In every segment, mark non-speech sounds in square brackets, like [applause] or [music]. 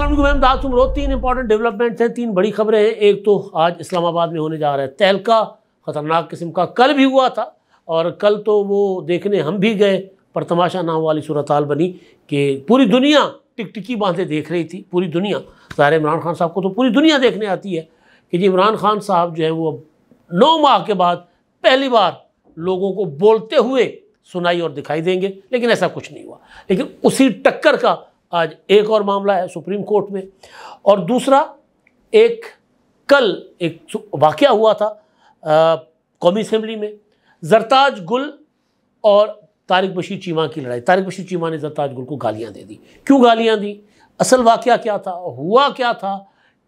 असलम दास उम्र तीन important developments हैं तीन बड़ी खबरें हैं एक तो आज इस्लामाबाद में होने जा रहा है तहलका ख़तरनाक किस्म का कल भी हुआ था और कल तो वो देखने हम भी गए पर तमाशा नाम वाली सूरत बनी कि पूरी दुनिया टिकटिकी बांधे देख रही थी पूरी दुनिया ज़ाहिर इमरान खान साहब को तो पूरी दुनिया देखने आती है कि जी इमरान खान साहब जो है वो अब नौ माह के बाद पहली बार लोगों को बोलते हुए सुनाई और दिखाई देंगे लेकिन ऐसा कुछ नहीं हुआ लेकिन उसी टक्कर का आज एक और मामला है सुप्रीम कोर्ट में और दूसरा एक कल एक वाक़ हुआ था कौमी असम्बली में जरताज गुल और तारिक बशीर चीमा की लड़ाई तारिक बशीर चीमा ने जरताज गुल को गालियाँ दे दी क्यों गालियाँ दी असल वाक़ क्या था हुआ क्या था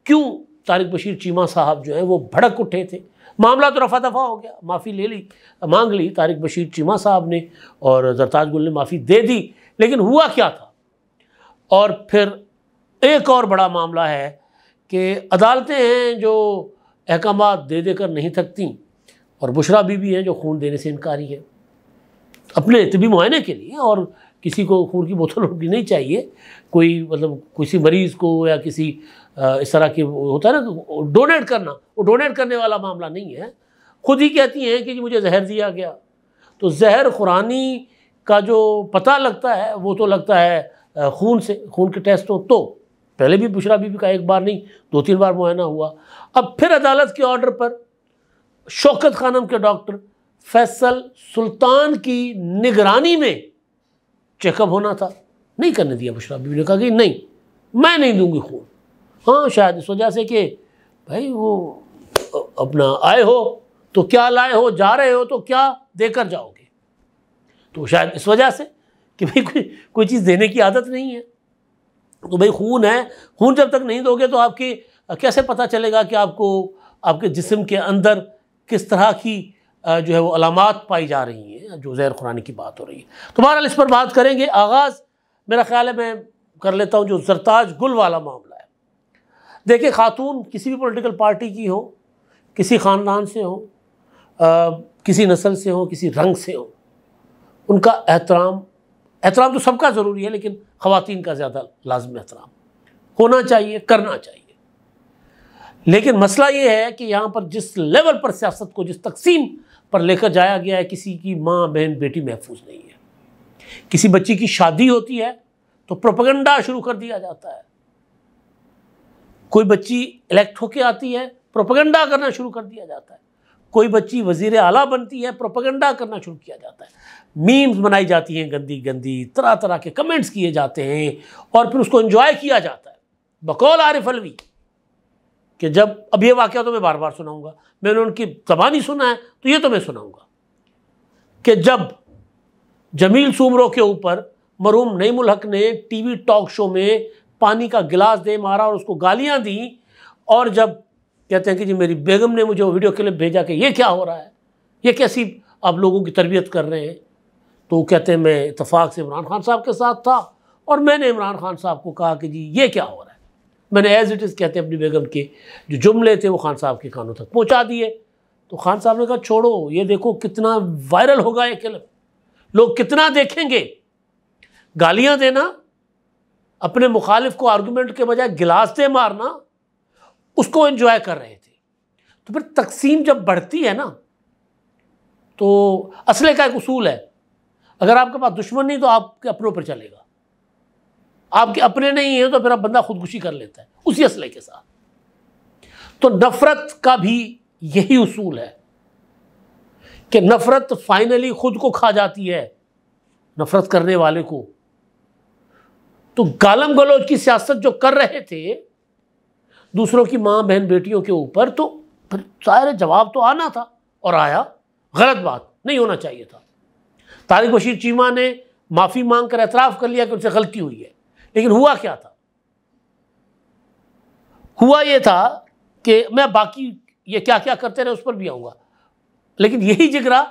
क्यों तारिक बशीर चीमा साहब जो है वो भड़क उठे थे मामला तो रफा दफा हो गया माफ़ी ले ली मांग ली तारिक बशीर चीमा साहब ने और जरताज गुल ने माफ़ी दे दी लेकिन हुआ क्या था और फिर एक और बड़ा मामला है कि अदालतें हैं जो अहकाम दे देकर नहीं थकती और बुशरा बीबी हैं जो खून देने से इनकारी है अपने तबी मुआयने के लिए और किसी को खून की बोतल उनकी नहीं चाहिए कोई मतलब किसी मरीज़ को या किसी इस तरह के होता है ना डोनेट करना वो डोनेट करने वाला मामला नहीं है खुद ही कहती हैं कि मुझे जहर दिया गया तो जहर खुरानी का जो पता लगता है वो तो लगता है खून से खून के टेस्ट हों तो पहले भी बुशरा बीबी का एक बार नहीं दो तीन बार मुआयना हुआ अब फिर अदालत के ऑर्डर पर शौकत खानम के डॉक्टर फैसल सुल्तान की निगरानी में चेकअप होना था नहीं करने दिया बुशरा बीबी ने कहा कि नहीं मैं नहीं दूंगी खून हाँ शायद इस वजह से कि भाई वो अपना आए हो तो क्या लाए हो जा रहे हो तो क्या देकर जाओगे तो शायद इस वजह से कि भाई कोई कोई चीज़ देने की आदत नहीं है तो भाई खून है खून जब तक नहीं दोगे तो आपके कैसे पता चलेगा कि आपको आपके जिसम के अंदर किस तरह की जो है वो अलामत पाई जा रही हैं जो जैर खुरानी की बात हो रही है तो बहरहाल इस पर बात करेंगे आगाज़ मेरा ख्याल है मैं कर लेता हूँ जो जरताज गुल वाला मामला है देखिए खातून किसी भी पॉलिटिकल पार्टी की हो किसी ख़ानदान से हो किसी नस्ल से हो किसी रंग से हो उनका एहतराम एहतराम तो सबका ज़रूरी है लेकिन ख़वान का ज़्यादा लाजम एहतराम होना चाहिए करना चाहिए लेकिन मसला ये है कि यहाँ पर जिस लेवल पर सियासत को जिस तकसीम पर लेकर जाया गया है किसी की माँ बहन बेटी महफूज नहीं है किसी बच्ची की शादी होती है तो प्रोपगंडा शुरू कर दिया जाता है कोई बच्ची इलेक्ट होके आती है प्रोपगंडा करना शुरू कर दिया जाता है कोई बच्ची वजीर आला बनती है प्रोपगंडा करना शुरू किया जाता है मीम्स बनाई जाती हैं गंदी गंदी तरह तरह के कमेंट्स किए जाते हैं और फिर उसको इन्जॉय किया जाता है बकौल आरिफ अलवी कि जब अब ये वाक़ तो मैं बार बार सुनाऊँगा मैंने उनकी जबानी सुना है तो ये तो मैं सुनाऊँगा कि जब जमील सूमरों के ऊपर मरूम नईमुल हक ने टीवी टॉक शो में पानी का गिलास दे मारा और उसको गालियाँ दी और जब कहते हैं कि जी मेरी बेगम ने मुझे वीडियो के लिए भेजा कि ये क्या हो रहा है ये कैसी आप लोगों की तरबियत कर रहे हैं तो कहते हैं मैं इतफाक़ से इमरान खान साहब के साथ था और मैंने इमरान खान साहब को कहा कि जी ये क्या हो रहा है मैंने एज़ इट इज़ कहते हैं अपनी बेगम के जो जुमले थे वो खान साहब के कानों तक पहुँचा दिए तो खान साहब ने कहा छोड़ो ये देखो कितना वायरल होगा ये क्लिप लोग कितना देखेंगे गालियाँ देना अपने मुखालिफ को आर्गूमेंट के बजाय गिलासते मारना उसको एंजॉय कर रहे थे तो फिर तकसीम जब बढ़ती है ना तो असले का एक उसूल है अगर आपके पास दुश्मन नहीं तो आपके अपनों पर चलेगा आपके अपने नहीं हैं तो फिर आप बंदा खुदकुशी कर लेता है उसी असले के साथ तो नफ़रत का भी यही उसूल है कि नफ़रत फाइनली ख़ुद को खा जाती है नफ़रत करने वाले को तो गालम गलोच की सियासत जो कर रहे थे दूसरों की माँ बहन बेटियों के ऊपर तो फिर सारे जवाब तो आना था और आया गलत बात नहीं होना चाहिए था तारिक बशीर चीमा ने माफ़ी मांग कर एतराफ़ कर लिया कि उनसे गलती हुई है लेकिन हुआ क्या था हुआ ये था कि मैं बाकी ये क्या क्या करते रहे उस पर भी आऊँगा लेकिन यही जिगरा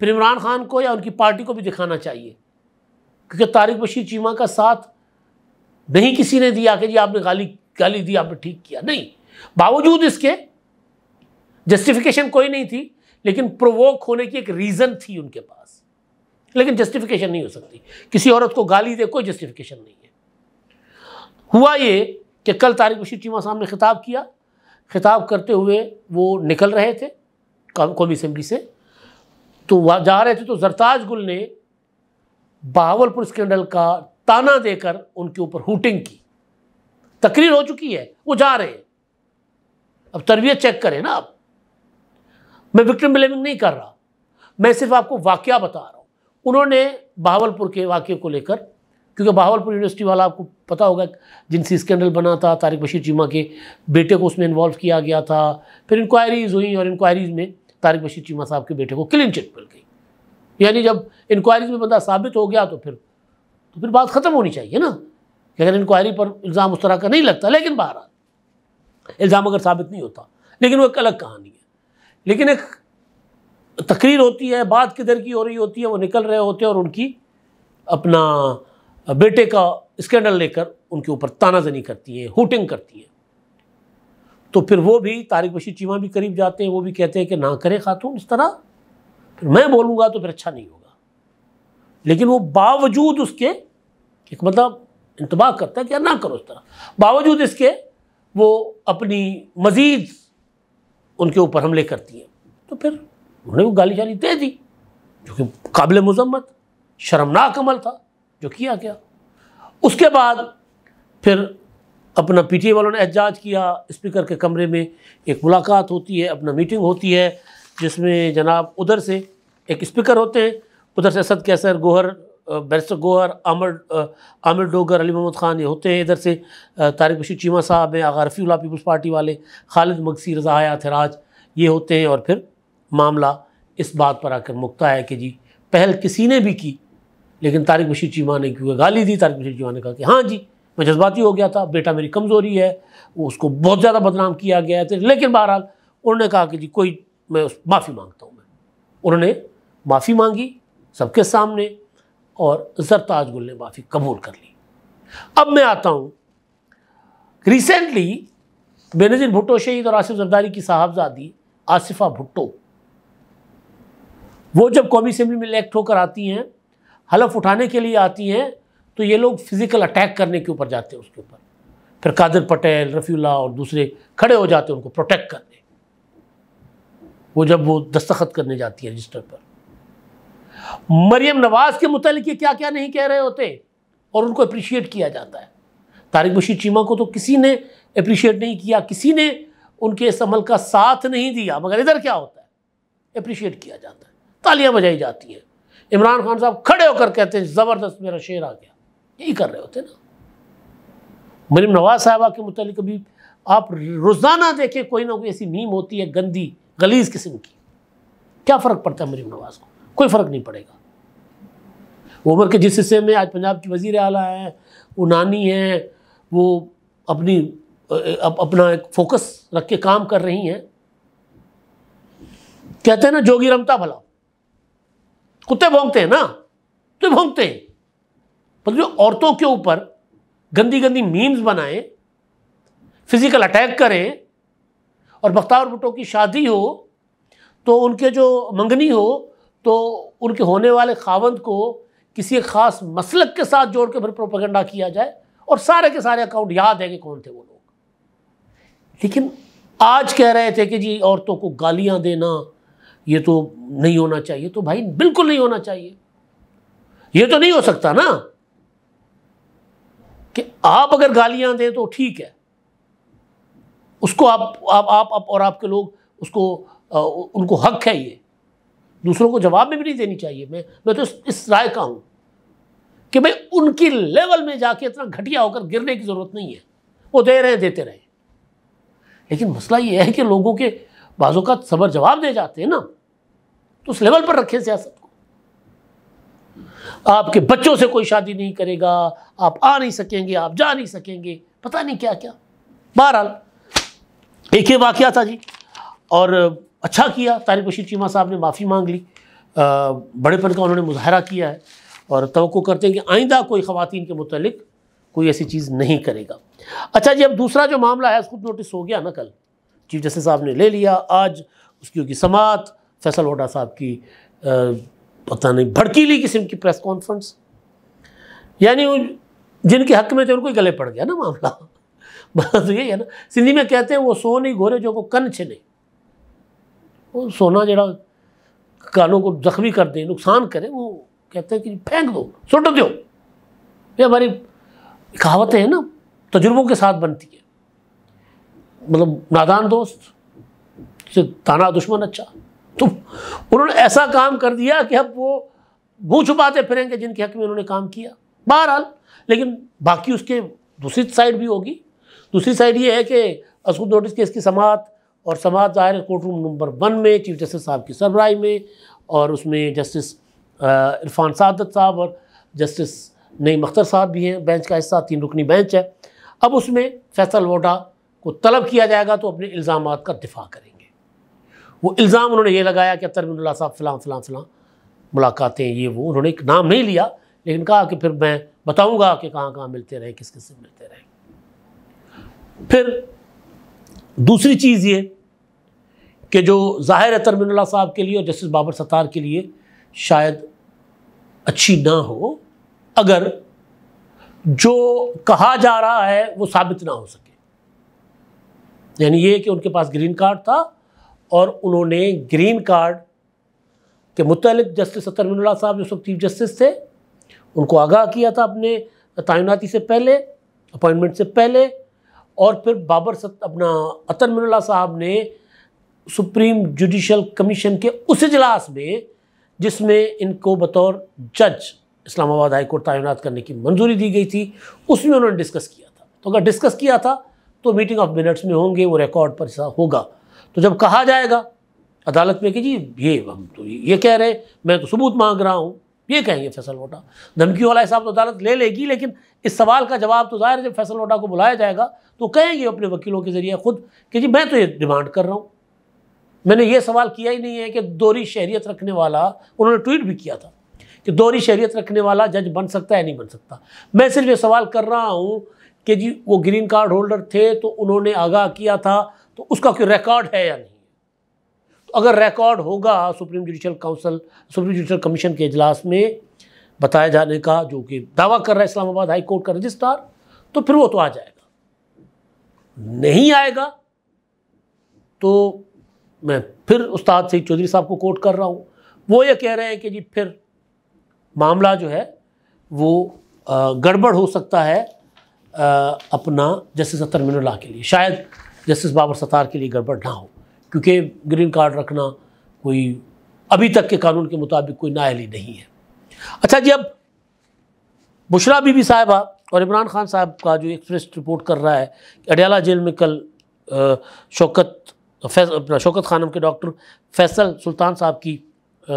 फिर इमरान खान को या उनकी पार्टी को भी दिखाना चाहिए क्योंकि तारिक बशीर चीमा का साथ नहीं किसी ने दिया कि जी आपने गाली गाली दी आपने ठीक किया नहीं बावजूद इसके जस्टिफिकेशन कोई नहीं थी लेकिन प्रोवोक होने की एक रीज़न थी उनके पास लेकिन जस्टिफिकेशन नहीं हो सकती किसी औरत को गाली दे कोई जस्टिफिकेशन नहीं है हुआ ये कि कल तारिक बशीर चीमा साहब ने खिताब किया खिताब करते हुए वो निकल रहे थे कौमी असम्बली से तो वहाँ जा रहे थे तो जरताज गुल ने बहावलपुर स्कैंडल का ताना देकर उनके ऊपर हुटिंग की तकरीर हो चुकी है वो जा रहे हैं अब तरबियत चेक करें ना आप मैं विक्टिम ब्लेमिंग नहीं कर रहा मैं सिर्फ आपको वाक्य बता रहा हूँ उन्होंने बहावलपुर के वाक्य को लेकर क्योंकि बहावलपुर यूनिवर्सिटी वाला आपको पता होगा जिनसी स्कैंडल बना था तारिक बशीर चीमा के बेटे को उसमें इन्वॉल्व किया गया था फिर इंक्वायरीज़ हुई और इंक्वायरीज़ में तारिक बशीर चीमा साहब के बेटे को क्लीन चिट मिल गई यानी जब इंक्वायरीज में बंदा साबित हो गया तो फिर तो फिर बात ख़त्म होनी चाहिए ना लेकिन अगर इंक्वायरी पर इल्ज़ाम उस तरह का नहीं लगता लेकिन बाहर इल्ज़ाम अगर साबित नहीं होता लेकिन वो एक अलग कहानी है लेकिन एक तकरीर होती है बात किधर की हो रही होती है वो निकल रहे होते हैं और उनकी अपना बेटे का स्कैंडल लेकर उनके ऊपर तानाजनी करती है हुटिंग करती है तो फिर वो भी तारिक बशीर चीमा भी करीब जाते हैं वो भी कहते हैं कि ना करे खातून इस तरह फिर मैं बोलूँगा तो फिर अच्छा नहीं होगा लेकिन वो बावजूद उसके एक मतलब इंतबाह करता है कि ना करो उस तरह बावजूद इसके वो अपनी मजीद उनके ऊपर हमले करती है तो फिर उन्होंने वो गाली शाली दे दी जो कि काबिल मजम्मत शर्मनाक अमल था जो किया गया उसके बाद फिर अपना पीटीए वालों ने एजाज किया स्पीकर के कमरे में एक मुलाकात होती है अपना मीटिंग होती है जिसमें जनाब उधर से एक स्पीकर होते हैं उधर से असद कैसर गोहर बैरिस्टर गोहर आमिर आमिर डोगर अली मोहम्मद ख़ान ये होते हैं इधर से uh, तारिक बशीर चीमा साहब हैं आगा रफ़ी पीपल्स पार्टी वाले खालिद मकसी रज़ा थराज ये होते हैं और फिर मामला इस बात पर आकर मुकता है कि जी पहल किसी ने भी की लेकिन तारिक बशीर चीमा ने क्योंकि गाली दी तारिक बशीर चीमा ने कहा कि हाँ जी मैं जज्बाती हो गया था बेटा मेरी कमज़ोरी है उसको बहुत ज़्यादा बदनाम किया गया है लेकिन बहरहाल उन्होंने कहा कि जी कोई मैं उस माफ़ी मांगता हूँ मैं उन्होंने माफ़ी मांगी सबके सामने और जरताज गुल ने माफ़ी कबूल कर ली अब मैं आता हूँ रिसेंटली बेनजीर भुट्टो शहीद और आसिफ जरदारी की साहबजादी आसिफा भुट्टो वो जब कौमी असम्बली में इलेक्ट होकर आती हैं हलफ उठाने के लिए आती हैं तो ये लोग फिज़िकल अटैक करने के ऊपर जाते हैं उसके ऊपर फिर कादिर पटेल रफ़ीला और दूसरे खड़े हो जाते हैं उनको प्रोटेक्ट करने वो जब वो दस्तखत करने जाती है रजिस्टर पर मरियम नवाज के मुतल क्या क्या नहीं कह रहे होते और उनको अप्रिशिएट किया जाता है तारिक बशीर चीमा को तो किसी ने अप्रिशिएट नहीं किया किसी ने उनके इस अमल का साथ नहीं दिया मगर इधर क्या होता है अप्रिशिएट किया जाता है तालियां बजाई जाती हैं इमरान खान साहब खड़े होकर कहते हैं ज़बरदस्त मेरा शेर आ गया यही कर रहे होते ना मरीम नवाज साहबा के मुतल भी आप रोज़ाना देखें कोई ना कोई ऐसी मीम होती है गंदी गलीज किस्म की क्या फ़र्क पड़ता है मरीम नवाज को कोई फ़र्क नहीं पड़ेगा उम्र के जिस हिस्से में आज पंजाब की वजीर अला है वो नानी है वो अपनी अप, अपना एक फोकस रख के काम कर रही हैं कहते हैं ना जोगी रमता भला कुत्ते भोंगते हैं ना कुत्ते भोंगते हैं पर जो औरतों के ऊपर गंदी गंदी मीम्स बनाए फिजिकल अटैक करें और बख्तावर भुट्टो की शादी हो तो उनके जो मंगनी हो तो उनके होने वाले खावंद को किसी ख़ास मसलक के साथ जोड़ के फिर प्रोपेगेंडा किया जाए और सारे के सारे अकाउंट याद है कि कौन थे वो लोग लेकिन आज कह रहे थे कि जी औरतों को गालियां देना ये तो नहीं होना चाहिए तो भाई बिल्कुल नहीं होना चाहिए ये तो नहीं हो सकता ना कि आप अगर गालियां दें तो ठीक है उसको आप आप आप, आप और आपके लोग उसको आ, उनको हक है ये दूसरों को जवाब में भी नहीं देनी चाहिए मैं मैं तो इस राय का हूँ कि भाई उनकी लेवल में जाके इतना घटिया होकर गिरने की ज़रूरत नहीं है वो दे रहे देते रहे लेकिन मसला ये है कि लोगों के बाजों का सबर जवाब दे जाते हैं ना तो उस लेवल पर रखें सियासत को आपके बच्चों से कोई शादी नहीं करेगा आप आ नहीं सकेंगे आप जा नहीं सकेंगे पता नहीं क्या क्या बहरहाल एक ही वाक़ था जी और अच्छा किया तारिक बशीर चीमा साहब ने माफ़ी मांग ली बड़ेपन का उन्होंने मुजाहरा किया है और तो करते हैं कि आइंदा कोई ख़वान के मतलब कोई ऐसी चीज़ नहीं करेगा अच्छा जी अब दूसरा जो मामला है खुद नोटिस हो गया ना कल चीफ जस्टिस साहब ने ले लिया आज उसकी होगी समात फैसल होडा साहब की पता नहीं भड़कीली किस्म की प्रेस कॉन्फ्रेंस यानी जिनके हक में थे उनको ही गले पड़ गया ना मामला [laughs] बस तो यही है ना सिंधी में कहते हैं वो सो नहीं घोरे जो को कन छिने वो सोना जरा कानों को जख्मी कर दे नुकसान करे वो कहते हैं कि फेंक दो सुट दो ये हमारी कहावतें हैं ना तजुर्बों के साथ बनती है मतलब नादान दोस्त से ताना दुश्मन अच्छा तो उन्होंने ऐसा काम कर दिया कि अब वो मुँह छुपाते फिरेंगे जिनके हक में उन्होंने काम किया बहरहाल लेकिन बाकी उसके दूसरी साइड भी होगी दूसरी साइड ये है कि असूद नोटिस केस की समात और समाज दायर कोर्ट रूम नंबर वन में चीफ जस्टिस साहब की सरबराही में और उसमें जस्टिस इरफान सादत साहब और जस्टिस नईम अख्तर साहब भी हैं बेंच का हिस्सा तीन रुकनी बेंच है अब उसमें फैसल वोडा को तलब किया जाएगा तो अपने इल्ज़ाम का दिफा करेंगे वो इल्ज़ाम उन्होंने ये लगाया कि अतरमिनल्ला साहब फ़लाँ फ़लाँ फ़लाँ मुलाकातें ये वो उन्होंने एक नाम नहीं लिया लेकिन कहा कि फिर मैं बताऊँगा कि कहाँ कहाँ मिलते रहे किस किस से मिलते रहे फिर दूसरी चीज़ ये कि जो ज़ाहिर है तरमिनल्ला साहब के लिए और जस्टिस बाबर सत्तार के लिए शायद अच्छी ना हो अगर जो कहा जा रहा है वो साबित ना हो सके यानी ये कि उनके पास ग्रीन कार्ड था और उन्होंने ग्रीन कार्ड के मुतल जस्टिस सतरमिनल्ला साहब जो सब चीफ जस्टिस थे उनको आगाह किया था अपने तैनाती से पहले अपॉइंटमेंट से पहले और फिर बाबर सत अपना अतर मिनला साहब ने सुप्रीम जुडिशल कमीशन के उस इजलास में जिसमें इनको बतौर जज इस्लामाबाद हाई कोर्ट तैनात करने की मंजूरी दी गई थी उसमें उन्होंने डिस्कस किया था तो अगर डिस्कस किया था तो मीटिंग ऑफ मिनट्स में होंगे वो रिकॉर्ड पर होगा तो जब कहा जाएगा अदालत में कि जी ये हम तो ये कह रहे हैं मैं तो सबूत मांग रहा हूँ ये कहेंगे फैसल लोटा धमकी वाला हिसाब तो अदालत ले लेगी लेकिन इस सवाल का जवाब तो जाहिर जब फैसल लोटा को बुलाया जाएगा तो कहेंगे अपने वकीलों के ज़रिए ख़ुद कि जी मैं तो ये डिमांड कर रहा हूँ मैंने ये सवाल किया ही नहीं है कि दोहरी शहरीत रखने वाला उन्होंने ट्वीट भी किया था कि दोहरी शहरीत रखने वाला जज बन सकता है नहीं बन सकता मैं सिर्फ ये सवाल कर रहा हूँ कि जी वो ग्रीन कार्ड होल्डर थे तो उन्होंने आगाह किया था तो उसका कोई रिकॉर्ड है या नहीं अगर रिकॉर्ड होगा supreme judicial council supreme judicial commission के इजलास में बताए जाने का जो कि दावा कर रहा है इस्लामाबाद हाई कोर्ट का रजिस्ट्रार तो फिर वो तो आ जाएगा नहीं आएगा तो मैं फिर उस्ताद सईद चौधरी साहब को कोर्ट कर रहा हूँ वो ये कह रहे हैं कि जी फिर मामला जो है वो गड़बड़ हो सकता है अपना जस्टिस अतर मिनला के लिए शायद जस्टिस बाबर सतार के लिए गड़बड़ ना हो क्योंकि ग्रीन कार्ड रखना कोई अभी तक के कानून के मुताबिक कोई नाअहली नहीं है अच्छा जी अब बुशरा बीबी साहबा और इमरान खान साहब का जो एक्सप्रेस रिपोर्ट कर रहा है कि अडयाला जेल में कल शौकत फैस शौकत खानम के डॉक्टर फैसल सुल्तान साहब की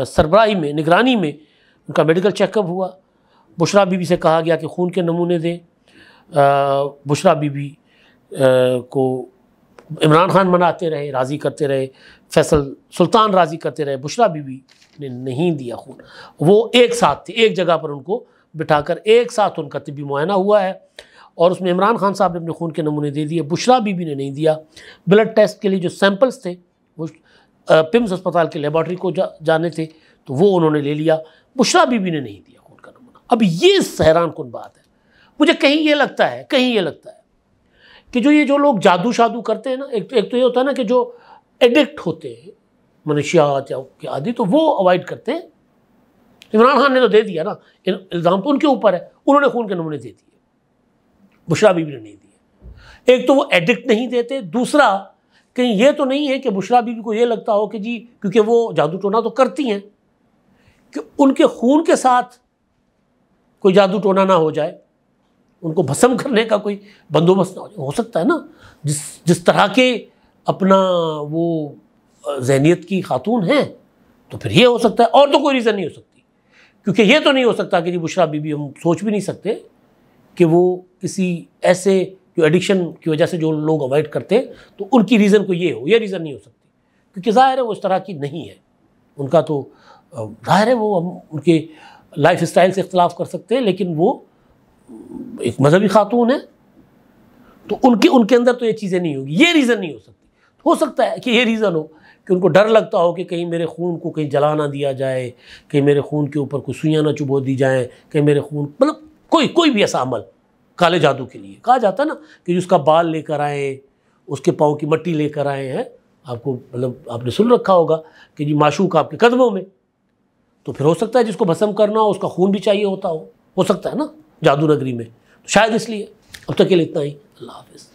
सरबराही में निगरानी में उनका मेडिकल चेकअप हुआ बुशरा बीबी से कहा गया कि खून के नमूने दें बुशरा बीबी को इमरान खान मनाते रहे राज़ी करते रहे फैसल सुल्तान राज़ी करते रहे बुशरा बीबी ने नहीं दिया खून वो एक साथ थे एक जगह पर उनको बिठाकर एक साथ उनका तबी मुआयना हुआ है और उसमें इमरान खान साहब ने अपने खून के नमूने दे दिए बुशरा बीबी ने नहीं दिया ब्लड टेस्ट के लिए जो सैम्पल्स थे वो पिम्स अस्पताल के लेबॉर्टरी को जा, जाने थे तो वो उन्होंने ले लिया बुशरा बीबी ने नहीं दिया खून का नमूना अब ये हैरान कन बात है मुझे कहीं ये लगता है कहीं ये लगता है कि जो ये जो लोग जादू शादू करते हैं ना एक तो एक तो ये होता है ना कि जो एडिक्ट होते हैं मनुष्यात या आदि तो वो अवॉइड करते हैं इमरान खान ने तो दे दिया ना इल्ज़ाम तो उनके ऊपर है उन्होंने खून के नमूने दे दिए बुशरा बीबी ने नहीं दिए एक तो वो एडिक्ट नहीं देते दूसरा कहीं ये तो नहीं है कि बुशरा बीबी को ये लगता हो कि जी क्योंकि वो जादू टोना तो करती हैं कि उनके खून के साथ कोई जादू टोना ना हो जाए उनको भस्म करने का कोई बंदोबस्त हो सकता है ना जिस जिस तरह के अपना वो जहनीत की खातून है तो फिर ये हो सकता है और तो कोई रीज़न नहीं हो सकती क्योंकि ये तो नहीं हो सकता कि जी बुशरा बीबी हम सोच भी नहीं सकते कि वो किसी ऐसे जो एडिक्शन की वजह से जो लोग अवॉइड करते तो उनकी रीज़न को ये हो ये रीज़न नहीं हो सकती क्योंकि ज़ाहिर है वो इस तरह की नहीं है उनका तो ज़ाहिर है वो हम उनके लाइफ स्टाइल से इख्तलाफ कर सकते हैं लेकिन वो एक मजहबी खातून है तो उनके उनके अंदर तो ये चीज़ें नहीं होगी ये रीज़न नहीं हो सकती हो सकता है कि ये रीज़न हो कि उनको डर लगता हो कि कहीं मेरे खून को कहीं जला ना दिया जाए कहीं मेरे खून के ऊपर कोई सुइयाँ ना चुबो दी जाएँ कहीं मेरे खून मतलब कोई कोई भी ऐसा अमल काले जादू के लिए कहा जाता है ना कि उसका बाल लेकर आए उसके पाँव की मट्टी लेकर आए हैं आपको मतलब आपने सुन रखा होगा कि जी माशूक आपके कदमों में तो फिर हो सकता है जिसको भसम करना हो उसका खून भी चाहिए होता हो हो सकता है ना जादू नगरी में तो शायद इसलिए अब तक के लिए इतना ही अल्लाह हाफिज़